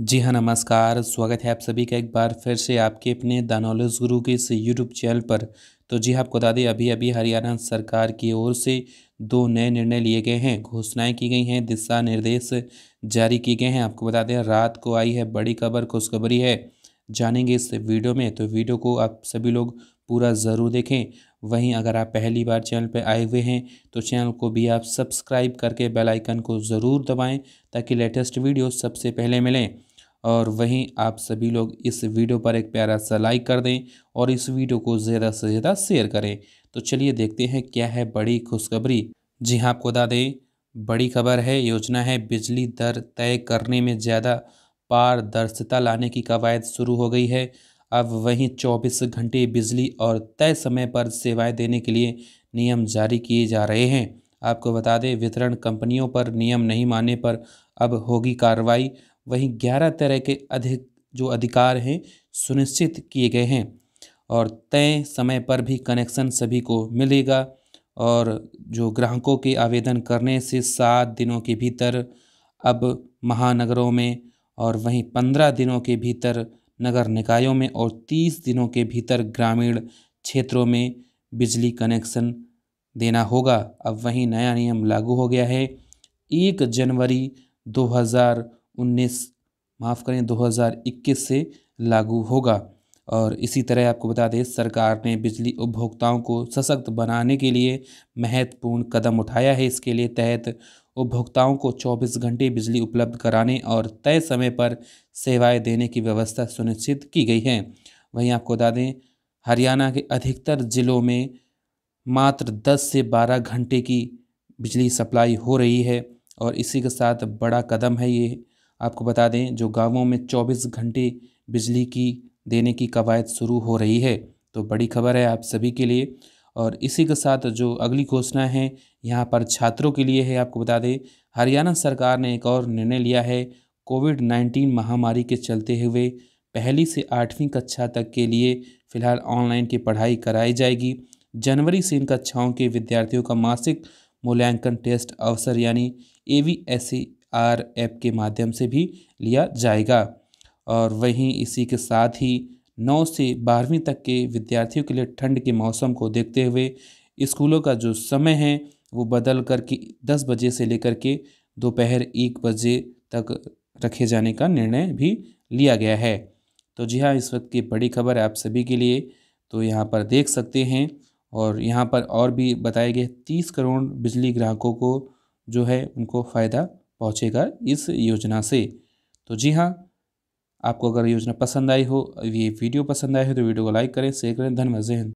जी हाँ नमस्कार स्वागत है आप सभी का एक बार फिर से आपके अपने द नॉलेज गुरु के इस यूट्यूब चैनल पर तो जी हाँ, आपको बता दें अभी अभी हरियाणा सरकार की ओर से दो नए निर्णय लिए गए हैं घोषणाएं की गई हैं दिशा निर्देश जारी किए गए हैं आपको बता दें रात को आई है बड़ी खबर खुशखबरी है जानेंगे इस वीडियो में तो वीडियो को आप सभी लोग पूरा ज़रूर देखें वहीं अगर आप पहली बार चैनल पर आए हुए हैं तो चैनल को भी आप सब्सक्राइब करके बेल आइकन को ज़रूर दबाएं ताकि लेटेस्ट वीडियो सबसे पहले मिलें और वहीं आप सभी लोग इस वीडियो पर एक प्यारा सा लाइक कर दें और इस वीडियो को ज़्यादा से ज़्यादा शेयर करें तो चलिए देखते हैं क्या है बड़ी खुशखबरी जी हाँ आपको बता दें बड़ी खबर है योजना है बिजली दर तय करने में ज़्यादा पारदर्शिता लाने की कवायद शुरू हो गई है अब वहीं 24 घंटे बिजली और तय समय पर सेवाएं देने के लिए नियम जारी किए जा रहे हैं आपको बता दें वितरण कंपनियों पर नियम नहीं मानने पर अब होगी कार्रवाई वहीं 11 तरह के अधिक जो अधिकार हैं सुनिश्चित किए गए हैं और तय समय पर भी कनेक्शन सभी को मिलेगा और जो ग्राहकों के आवेदन करने से सात दिनों के भीतर अब महानगरों में और वहीं पंद्रह दिनों के भीतर नगर निकायों में और तीस दिनों के भीतर ग्रामीण क्षेत्रों में बिजली कनेक्शन देना होगा अब वहीं नया नियम लागू हो गया है एक जनवरी 2019 माफ़ करें 2021 से लागू होगा और इसी तरह आपको बता दें सरकार ने बिजली उपभोक्ताओं को सशक्त बनाने के लिए महत्वपूर्ण कदम उठाया है इसके लिए तहत उपभोक्ताओं को 24 घंटे बिजली उपलब्ध कराने और तय समय पर सेवाएं देने की व्यवस्था सुनिश्चित की गई है वहीं आपको बता दें हरियाणा के अधिकतर ज़िलों में मात्र 10 से 12 घंटे की बिजली सप्लाई हो रही है और इसी के साथ बड़ा कदम है ये आपको बता दें जो गाँवों में चौबीस घंटे बिजली की देने की कवायद शुरू हो रही है तो बड़ी खबर है आप सभी के लिए और इसी के साथ जो अगली घोषणा है यहाँ पर छात्रों के लिए है आपको बता दें हरियाणा सरकार ने एक और निर्णय लिया है कोविड नाइन्टीन महामारी के चलते हुए पहली से आठवीं कक्षा तक के लिए फ़िलहाल ऑनलाइन की पढ़ाई कराई जाएगी जनवरी से इन कक्षाओं के विद्यार्थियों का मासिक मूल्यांकन टेस्ट अवसर यानी A V S C R app के माध्यम से भी लिया जाएगा और वहीं इसी के साथ ही नौ से बारहवीं तक के विद्यार्थियों के लिए ठंड के मौसम को देखते हुए स्कूलों का जो समय है वो बदल कर के दस बजे से लेकर के दोपहर एक बजे तक रखे जाने का निर्णय भी लिया गया है तो जी हाँ इस वक्त की बड़ी खबर है आप सभी के लिए तो यहाँ पर देख सकते हैं और यहाँ पर और भी बताए गए तीस करोड़ बिजली ग्राहकों को जो है उनको फ़ायदा पहुँचेगा इस योजना से तो जी हाँ आपको अगर योजना पसंद आई हो ये वीडियो पसंद आई हो तो वीडियो को लाइक करें शेयर करें धन्यवाद जय हिंद